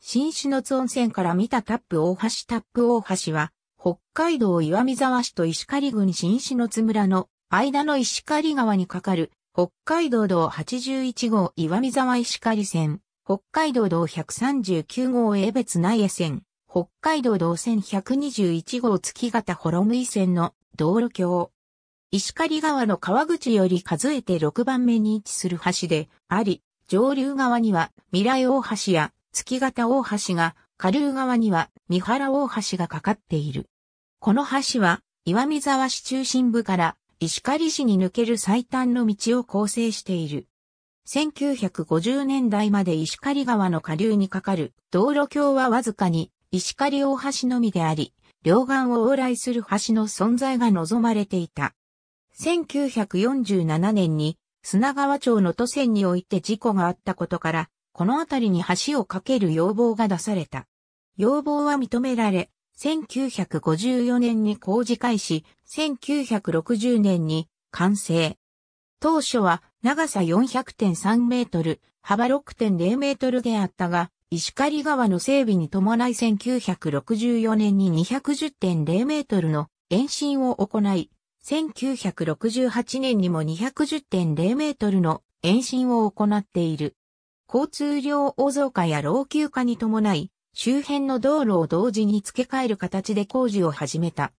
新種の津温泉から見たタップ大橋タップ大橋は、北海道岩見沢市と石狩郡新種の津村の間の石狩川に架かる、北海道道81号岩見沢石狩線、北海道道139号江別内江線、北海道道1121号月形ホロムイ線の道路橋。石狩川の川口より数えて6番目に位置する橋であり、上流側には未来大橋や月形大橋が、下流側には三原大橋がかかっている。この橋は、岩見沢市中心部から石狩市に抜ける最短の道を構成している。1950年代まで石狩川の下流にかかる道路橋はわずかに石狩大橋のみであり、両岸を往来する橋の存在が望まれていた。1947年に砂川町の都線において事故があったことから、この辺りに橋を架ける要望が出された。要望は認められ、1954年に工事開始、1960年に完成。当初は長さ400.3メートル、幅6.0メートルであったが、石狩川の整備に伴い1964年に210.0メートルの延伸を行い、1968年にも210.0メートルの延伸を行っている。交通量大増加や老朽化に伴い、周辺の道路を同時に付け替える形で工事を始めた。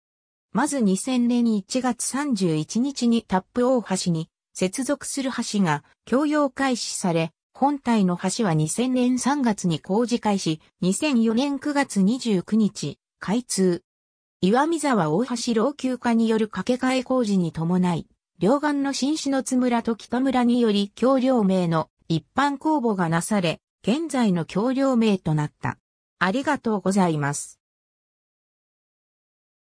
まず2000年1月31日にタップ大橋に接続する橋が供用開始され、本体の橋は2000年3月に工事開始、2004年9月29日、開通。岩見沢大橋老朽化による掛け替え工事に伴い、両岸の新篠津村と北村により橋両名の一般公募がなされ、現在の橋梁名となった。ありがとうございます。